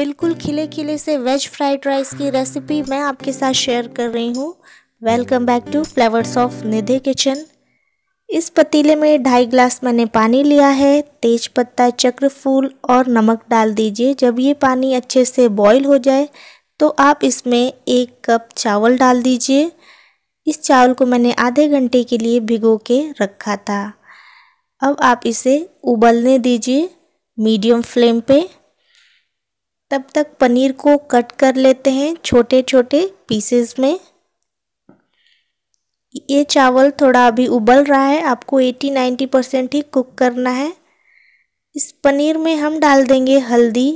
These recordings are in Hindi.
बिल्कुल हम्म। खिले खिले से वेज फ्राइड राइस की रेसिपी मैं आपके साथ शेयर कर रही हूँ welcome back to flavours of Nidhi kitchen इस पतीले में ढाई ग्लास मैंने पानी लिया है तेज पत्ता चक्र फूल और नमक डाल दीजिए जब ये पानी अच्छे से बॉईल हो जाए तो आप इसमें एक कप चावल डाल दीजिए इस चावल को मैंने आधे घंटे के लिए भिगो के रखा था अब आप इसे उबलने दीजिए मीडियम फ्लेम पर तब तक पनीर को कट कर लेते हैं छोटे छोटे पीसेस में ये चावल थोड़ा अभी उबल रहा है आपको 80-90 परसेंट ही कुक करना है इस पनीर में हम डाल देंगे हल्दी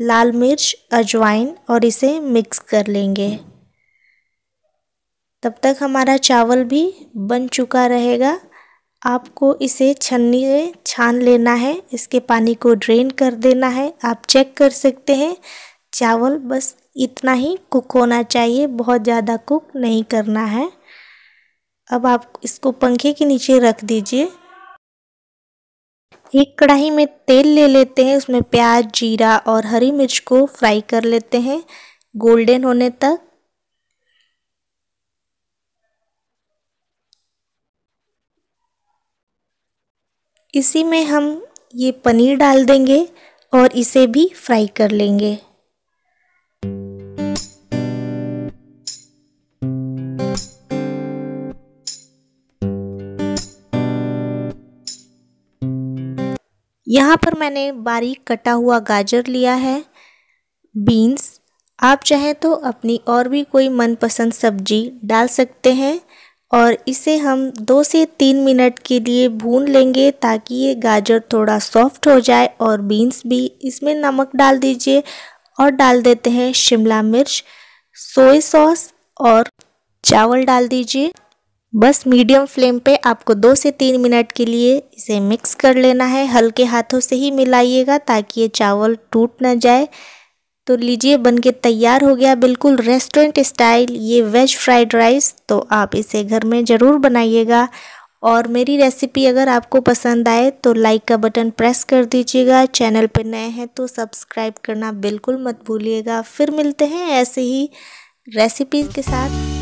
लाल मिर्च अजवाइन और इसे मिक्स कर लेंगे तब तक हमारा चावल भी बन चुका रहेगा आपको इसे छन्नी से छान लेना है इसके पानी को ड्रेन कर देना है आप चेक कर सकते हैं चावल बस इतना ही कुक होना चाहिए बहुत ज़्यादा कुक नहीं करना है अब आप इसको पंखे के नीचे रख दीजिए एक कढ़ाई में तेल ले लेते हैं उसमें प्याज जीरा और हरी मिर्च को फ्राई कर लेते हैं गोल्डन होने तक इसी में हम ये पनीर डाल देंगे और इसे भी फ्राई कर लेंगे यहाँ पर मैंने बारीक कटा हुआ गाजर लिया है बीन्स आप चाहें तो अपनी और भी कोई मनपसंद सब्जी डाल सकते हैं और इसे हम दो से तीन मिनट के लिए भून लेंगे ताकि ये गाजर थोड़ा सॉफ्ट हो जाए और बीन्स भी इसमें नमक डाल दीजिए और डाल देते हैं शिमला मिर्च सोए सॉस और चावल डाल दीजिए बस मीडियम फ्लेम पे आपको दो से तीन मिनट के लिए इसे मिक्स कर लेना है हल्के हाथों से ही मिलाइएगा ताकि ये चावल टूट ना जाए तो लीजिए बनके तैयार हो गया बिल्कुल रेस्टोरेंट स्टाइल ये वेज फ्राइड राइस तो आप इसे घर में ज़रूर बनाइएगा और मेरी रेसिपी अगर आपको पसंद आए तो लाइक का बटन प्रेस कर दीजिएगा चैनल पर नए हैं तो सब्सक्राइब करना बिल्कुल मत भूलिएगा फिर मिलते हैं ऐसे ही रेसिपीज़ के साथ